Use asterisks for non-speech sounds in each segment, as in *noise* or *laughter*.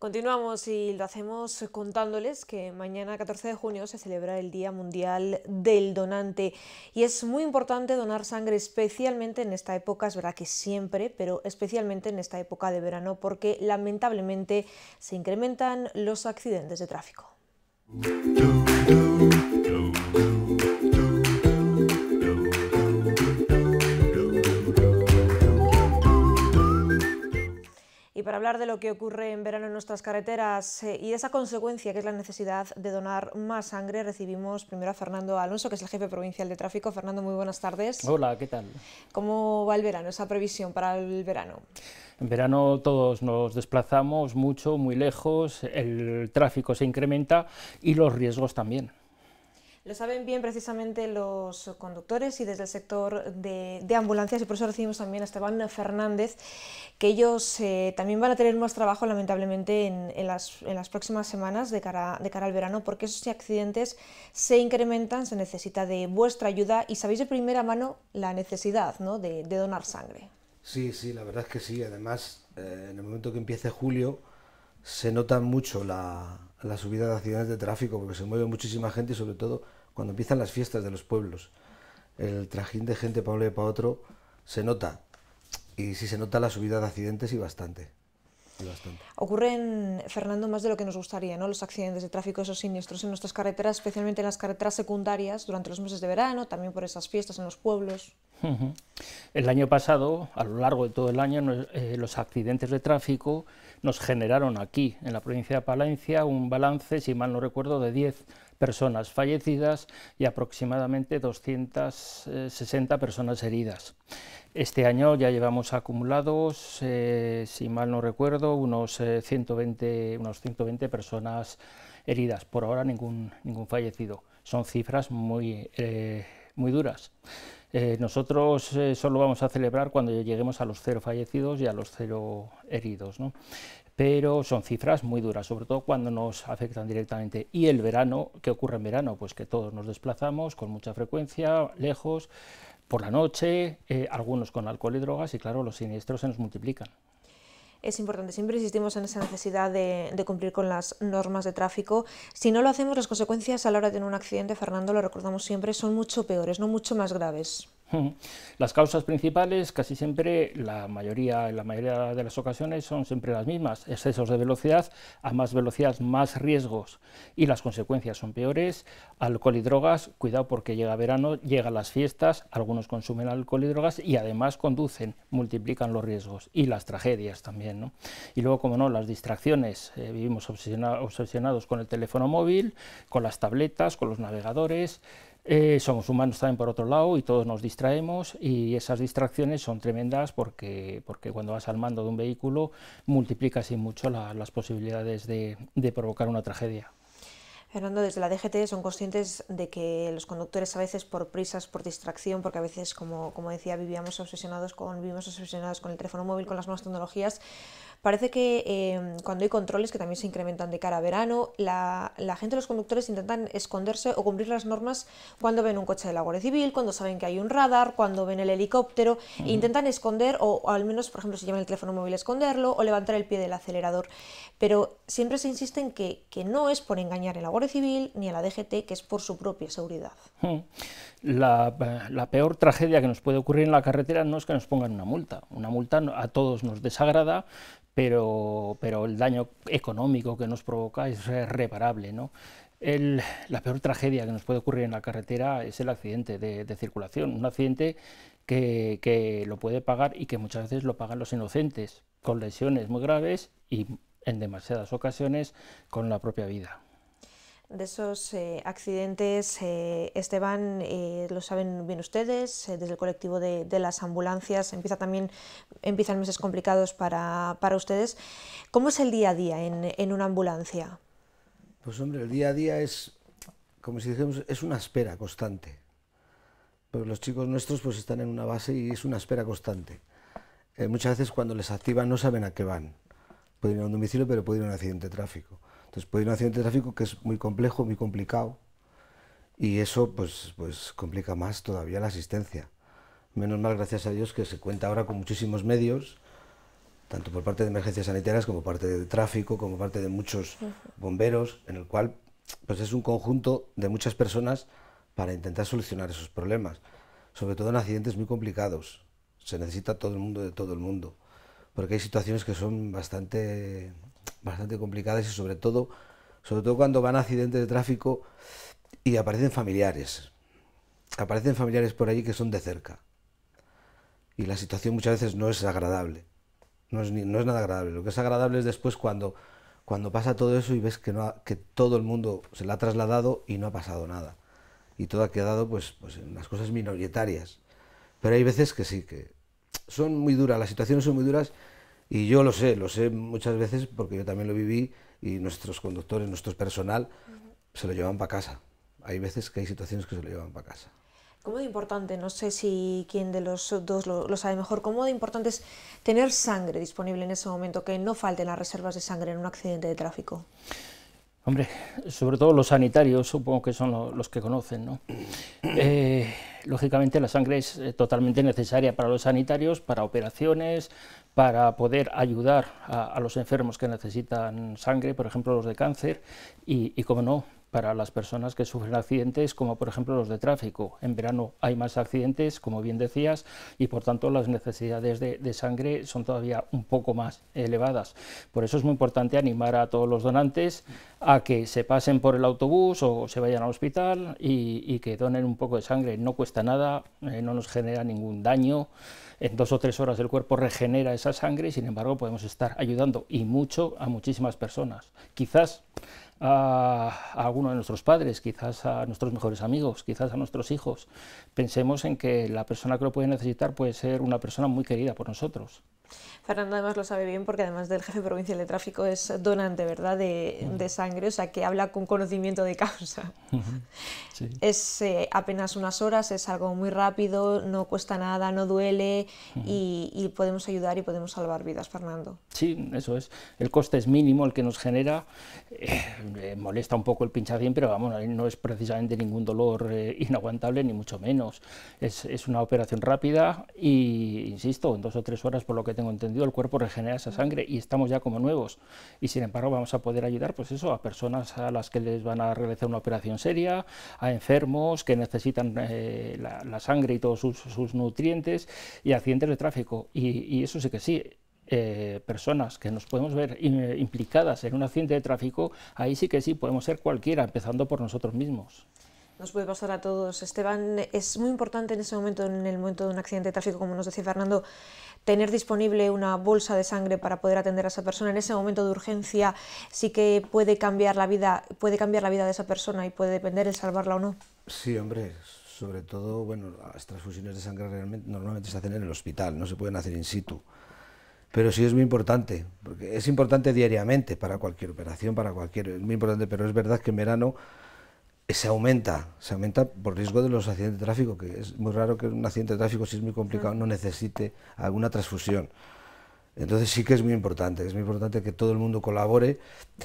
Continuamos y lo hacemos contándoles que mañana 14 de junio se celebra el Día Mundial del Donante y es muy importante donar sangre especialmente en esta época, es verdad que siempre, pero especialmente en esta época de verano porque lamentablemente se incrementan los accidentes de tráfico. hablar de lo que ocurre en verano en nuestras carreteras eh, y de esa consecuencia que es la necesidad de donar más sangre, recibimos primero a Fernando Alonso, que es el jefe provincial de tráfico. Fernando, muy buenas tardes. Hola, ¿qué tal? ¿Cómo va el verano, esa previsión para el verano? En verano todos nos desplazamos mucho, muy lejos, el tráfico se incrementa y los riesgos también. Lo saben bien precisamente los conductores y desde el sector de, ambulancias y por eso recibimos también a Esteban Fernández, que ellos eh, también van a tener más trabajo lamentablemente en, las, próximas semanas de cara, de cara al verano, porque esos accidentes se incrementan, se necesita de vuestra ayuda y sabéis de primera mano la necesidad de, donar sangre. Sí, sí, la verdad es que sí. Además, eh, en el momento que empiece julio, se nota mucho la, la subida de accidentes de tráfico porque se mueve muchísima gente y sobre todo cuando empiezan las fiestas de los pueblos. El trajín de gente para un lado y para otro se nota. Y sí se nota la subida de accidentes y bastante. Ocurren, Fernando, más de lo que nos gustaría, ¿no? Los accidentes de tráfico, esos siniestros en nuestras carreteras, especialmente en las carreteras secundarias durante los meses de verano, también por esas fiestas en los pueblos. El año pasado, a lo largo de todo el año, eh, los accidentes de tráfico nos generaron aquí, en la provincia de Palencia, un balance, si mal no recuerdo, de 10 personas fallecidas y aproximadamente 260 eh, personas heridas. Este año ya llevamos acumulados, eh, si mal no recuerdo, unos, 120, unos 120 personas heridas. Por ahora ningún, ningún fallecido. Son cifras muy, muy duras. Eh, nosotros eh, solo vamos a celebrar cuando lleguemos a los cero fallecidos y a los cero heridos. ¿no? Pero son cifras muy duras, sobre todo cuando nos afectan directamente. Y el verano, ¿qué ocurre en verano? Pues que todos nos desplazamos con mucha frecuencia, lejos, por la noche, eh, algunos con alcohol y drogas, y claro, los siniestros se nos multiplican es importante. Siempre insistimos en esa necesidad de, cumplir con las normas de tráfico. Si no lo hacemos, las consecuencias a la hora de un accidente, Fernando, lo recordamos siempre, son mucho peores, no mucho más graves. Las causas principales, casi siempre, la mayoría, en la mayoría de las ocasiones, son siempre las mismas. Excesos de velocidad, a más velocidad, más riesgos. Y las consecuencias son peores. Alcohol y drogas, cuidado porque llega verano, llegan las fiestas, algunos consumen alcohol y drogas y además conducen, multiplican los riesgos. Y las tragedias también. ¿no? Y luego, como no, las distracciones. Eh, vivimos obsesionados con el teléfono móvil, con las tabletas, con los navegadores. Eh, somos humanos también por otro lado y todos nos distraemos y esas distracciones son tremendas porque, porque cuando vas al mando de un vehículo multiplicas y mucho las posibilidades de provocar una tragedia. Hernando, desde la DGT son conscientes de que los conductores a veces por prisas, por distracción, porque a veces, como, como decía, vivíamos obsesionados con, vivimos obsesionados con el teléfono móvil, con las nuevas tecnologías. Parece que em, cuando hay controles que también se incrementan de cara a verano, la, la, gente, los conductores intentan esconderse o cumplir las normas cuando ven un coche de la Guardia Civil, cuando saben que hay un radar, cuando ven el helicóptero, e intentan esconder o, al menos, por ejemplo, si llevan el teléfono móvil, esconderlo o levantar el pie del acelerador. Pero siempre se insiste en que, que no es por engañar en la Civil ni a la DGT, que es por su propia seguridad. Hmm. Eh, la, peor tragedia que nos puede ocurrir en la carretera no es que nos pongan una multa. Una multa a todos nos desagrada, pero, pero el daño económico que nos provoca es reparable. ¿no? la peor tragedia que nos puede ocurrir en la carretera es el accidente de, circulación, un accidente que, que, lo puede pagar y que muchas veces lo pagan los inocentes, con lesiones muy graves y en demasiadas ocasiones con la propia vida de esos eh, accidentes, eh, Esteban, eh, lo saben bien ustedes, desde el colectivo de, las ambulancias empieza también, empiezan meses complicados para, ustedes. ¿Cómo es el día a día en, una ambulancia? Pues hombre, el día a día es, como si dijéramos, es una espera constante. Pero pues los chicos nuestros pues están en una base y es una espera constante. muchas veces cuando les activan no saben a qué van. Pueden ir a un domicilio, pero pueden ir a un accidente de tráfico entonces puede un accidente de tráfico que es muy complejo, muy complicado, y eso pues, pues complica más todavía la asistencia. Menos mal, gracias a Dios, que se cuenta ahora con muchísimos medios, tanto por parte de emergencias sanitarias como por parte de tráfico, como parte de muchos bomberos, en el cual pues es un conjunto de muchas personas para intentar solucionar esos problemas. Sobre todo en accidentes muy complicados. Se necesita todo el mundo de todo el mundo. Porque hay situaciones que son bastante bastante complicadas y sobre todo, sobre todo cuando van a accidentes de tráfico y aparecen familiares. Aparecen familiares por allí que son de cerca. Y la situación muchas veces no es agradable. No es, no es nada agradable. Lo que es agradable es después cuando, cuando pasa todo eso y ves que, no que todo el mundo se la ha trasladado y no ha pasado nada. Y todo ha quedado pues, pues en las cosas minoritarias. Pero hay veces que sí, que son muy duras, las situaciones son muy duras y yo lo sé, lo sé muchas veces porque yo también lo viví y nuestros conductores, nuestro personal, se lo llevan para casa. Hay veces que hay situaciones que se lo llevan para casa. ¿Cómo de importante, no sé si quién de los dos lo, sabe mejor, cómo de importante es tener sangre disponible en ese momento, que no falten las reservas de sangre en un accidente de tráfico? Hombre, sobre todo los sanitarios, supongo que son los que conocen, ¿no? *clears throat* Eh, lógicamente la sangre es eh, totalmente necesaria para los sanitarios, para operaciones, para poder ayudar a, los enfermos que necesitan sangre, por ejemplo los de cáncer, y, y como no, para las personas que sufren accidentes, como por ejemplo los de tráfico. En verano hay más accidentes, como bien decías, y por tanto las necesidades de, sangre son todavía un poco más elevadas. Por eso es muy importante animar a todos los donantes a que se pasen por el autobús o se vayan al hospital y, que donen un poco de sangre. No cuesta nada, eh, no nos genera ningún daño. En dos o tres horas el cuerpo regenera esa sangre y sin embargo podemos estar ayudando y mucho a muchísimas personas. Quizás a, alguno de nuestros padres, quizás a nuestros mejores amigos, quizás a nuestros hijos. Pensemos en que la persona que lo puede necesitar puede ser una persona muy querida por nosotros. Fernando además lo sabe bien porque además del jefe provincial de tráfico es donante, ¿verdad?, de, sangre, o sea que habla con conocimiento de causa. Es eh, apenas unas horas, es algo muy rápido, no cuesta nada, no duele y, podemos ayudar y podemos salvar vidas, Fernando. Sí, eso es. El coste es mínimo, el que nos genera eh, eh, molesta un poco el pinchadín pero vamos, no es precisamente ningún dolor inaguantable, ni mucho menos. Es, es, una operación rápida y, insisto, en dos o tres horas por lo que tengo entendido, el cuerpo regenera esa sangre y estamos ya como nuevos. Y sin embargo vamos a poder ayudar pues eso, a personas a las que les van a realizar una operación seria, a enfermos que necesitan eh, la, sangre y todos sus, nutrientes y accidentes de tráfico. Y, eso sí que sí. Eh, personas que nos podemos ver eh, implicadas en un accidente de tráfico, ahí sí que sí, podemos ser cualquiera, empezando por nosotros mismos nos puede pasar a todos. Esteban, es muy importante en ese momento, en el momento de un accidente de tráfico, como nos decía Fernando, tener disponible una bolsa de sangre para poder atender a esa persona en ese momento de urgencia sí que puede cambiar la vida, puede cambiar la vida de esa persona y puede depender el salvarla o no. Sí, hombre, sobre todo, bueno, las transfusiones de sangre realmente normalmente se hacen en el hospital, no se pueden hacer in situ. Pero sí es muy importante, porque es importante diariamente para cualquier operación, para cualquier, es muy importante, pero es verdad que en verano eh, se aumenta, se aumenta por riesgo de los accidentes de tráfico, que es muy raro que un accidente de tráfico, si es muy complicado, no necesite alguna transfusión. Entonces sí que es muy importante, es muy importante que todo el mundo colabore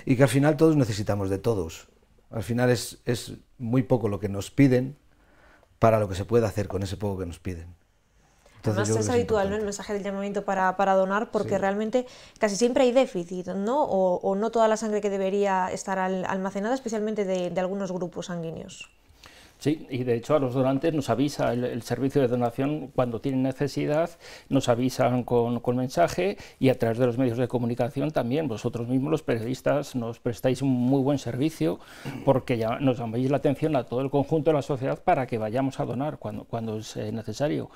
y que al final todos necesitamos de todos. Al final es, es muy poco lo que nos piden para lo que se puede hacer con ese poco que nos piden es habitual ¿no? el mensaje del llamamiento para, donar porque realmente casi siempre hay déficit, ¿no? O, no toda la sangre que debería estar almacenada, especialmente de algunos grupos sanguíneos. Sí, y de hecho a los donantes nos avisa el, servicio de donación cuando tienen necesidad, nos avisan con, mensaje y a través de los medios de comunicación también. Vosotros mismos, los periodistas, nos prestáis un muy buen servicio porque nos llamáis la atención a todo el conjunto de la sociedad para que vayamos a donar cuando, cuando es eh, necesario.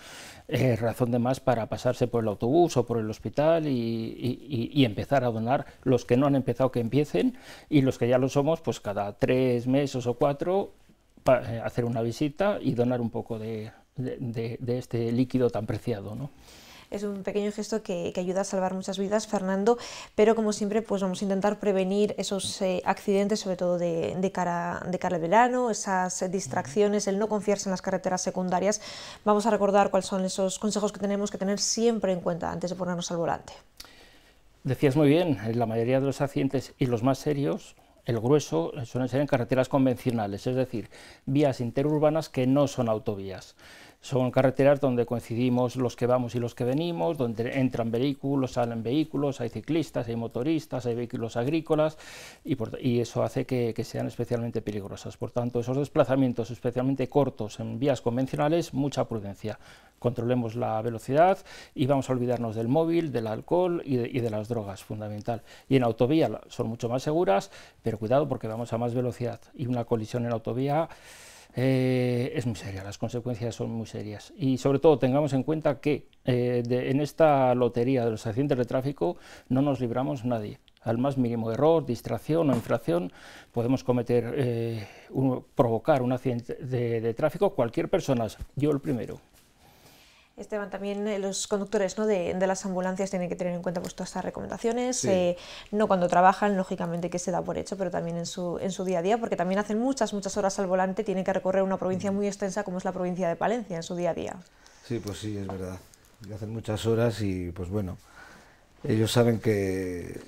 Eh, razón de más para pasarse por el autobús o por el hospital y, y empezar a donar. Los que no han empezado que empiecen y los que ya lo somos, pues cada tres meses o cuatro eh, hacer una visita y donar un poco de, este líquido tan preciado. ¿no? es un pequeño gesto que, ayuda a salvar muchas vidas, Fernando, pero como siempre, pues vamos a intentar prevenir esos eh, accidentes, sobre todo de, cara, de cara al verano, esas distracciones, el no confiarse en las carreteras secundarias. Vamos a recordar cuáles son esos consejos que tenemos que tener siempre en cuenta antes de ponernos al volante. Decías muy bien, eh, la mayoría de los accidentes y los más serios el grueso suelen ser en carreteras convencionales, es decir, vías interurbanas que no son autovías. Son carreteras donde coincidimos los que vamos y los que venimos, donde entran vehículos, salen vehículos, hay ciclistas, hay motoristas, hay vehículos agrícolas y, eso hace que, sean especialmente peligrosas. Por tanto, esos desplazamientos, especialmente cortos en vías convencionales, mucha prudencia. Controlemos la velocidad y vamos a olvidarnos del móvil, del alcohol y de las drogas, fundamental. Y en autovía son mucho más seguras, pero cuidado porque vamos a más velocidad y una colisión en autovía eh, es muy seria, las consecuencias son muy serias. Y sobre todo tengamos en cuenta que eh, en esta lotería de los accidentes de tráfico no nos libramos nadie. Al más mínimo error, distracción o infracción podemos cometer, eh, provocar un accidente de, de tráfico cualquier persona, yo el primero. Esteban, también eh, los conductores de, las ambulancias tienen que tener en cuenta pues, todas estas recomendaciones, eh, no cuando trabajan, lógicamente que se da por hecho, pero también en su, en su día a día, porque también hacen muchas, muchas horas al volante, tienen que recorrer una provincia muy extensa como es la provincia de Palencia en su día a día. Sí, pues sí, es verdad. hacen muchas horas y pues bueno, ellos saben que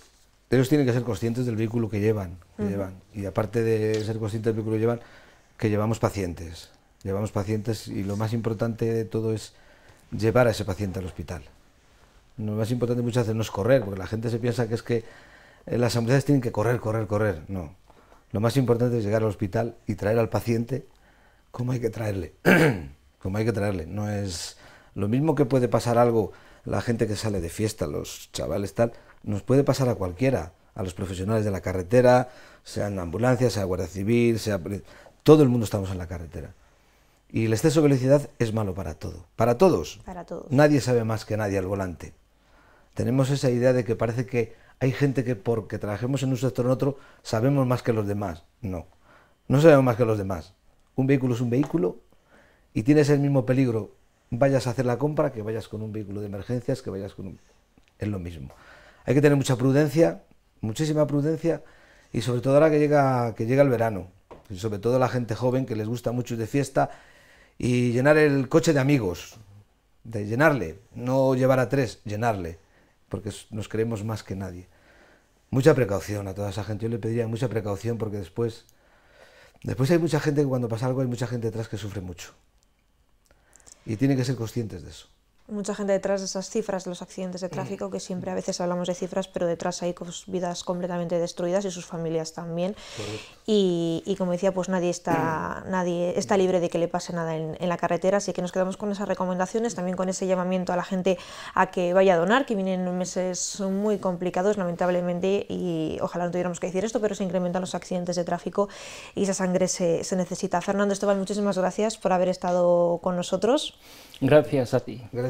ellos tienen que ser conscientes del vehículo que llevan, llevan. y aparte de ser conscientes del vehículo que llevan, que llevamos pacientes. Llevamos pacientes y lo más importante de todo es llevar a ese paciente al hospital. Lo más importante muchas veces no es correr, porque la gente se piensa que es que eh, las ambulancias tienen que correr, correr, correr. No. Lo más importante es llegar al hospital y traer al paciente como hay que traerle. *clears throat* como hay que traerle. No es lo mismo que puede pasar algo la gente que sale de fiesta, los chavales tal, nos puede pasar a cualquiera, a los profesionales de la carretera, sean ambulancias, sea guardia civil, sea todo el mundo estamos en la carretera. Y el exceso de velocidad es malo para todo, para todos. Para todos. Nadie sabe más que nadie al volante. Tenemos esa idea de que parece que hay gente que porque trabajemos en un sector o en otro sabemos más que los demás. No, no sabemos más que los demás. Un vehículo es un vehículo y tienes el mismo peligro vayas a hacer la compra que vayas con un vehículo de emergencias, que vayas con un... Es lo mismo. Hay que tener mucha prudencia, muchísima prudencia y sobre todo ahora que llega, que llega el verano, y sobre todo la gente joven que les gusta mucho de fiesta y llenar el coche de amigos, de llenarle, no llevar a tres, llenarle, porque nos creemos más que nadie. Mucha precaución a toda esa gente, yo le pediría mucha precaución porque después, después hay mucha gente que cuando pasa algo hay mucha gente detrás que sufre mucho. Y tienen que ser conscientes de eso mucha gente detrás de esas cifras de los accidentes de mm. tráfico, que siempre a veces hablamos de cifras, pero detrás hay vidas completamente destruidas y sus familias también. Y, como decía, pues nadie está, mm. nadie está libre de que le pase nada en, en, la carretera, así que nos quedamos con esas recomendaciones, también con ese llamamiento a la gente a que vaya a donar, que vienen meses muy complicados, lamentablemente, y ojalá no tuviéramos que decir esto, pero se incrementan los accidentes de tráfico y esa sangre se, se necesita. Fernando Esteban, muchísimas gracias por haber estado con nosotros. Gracias a ti.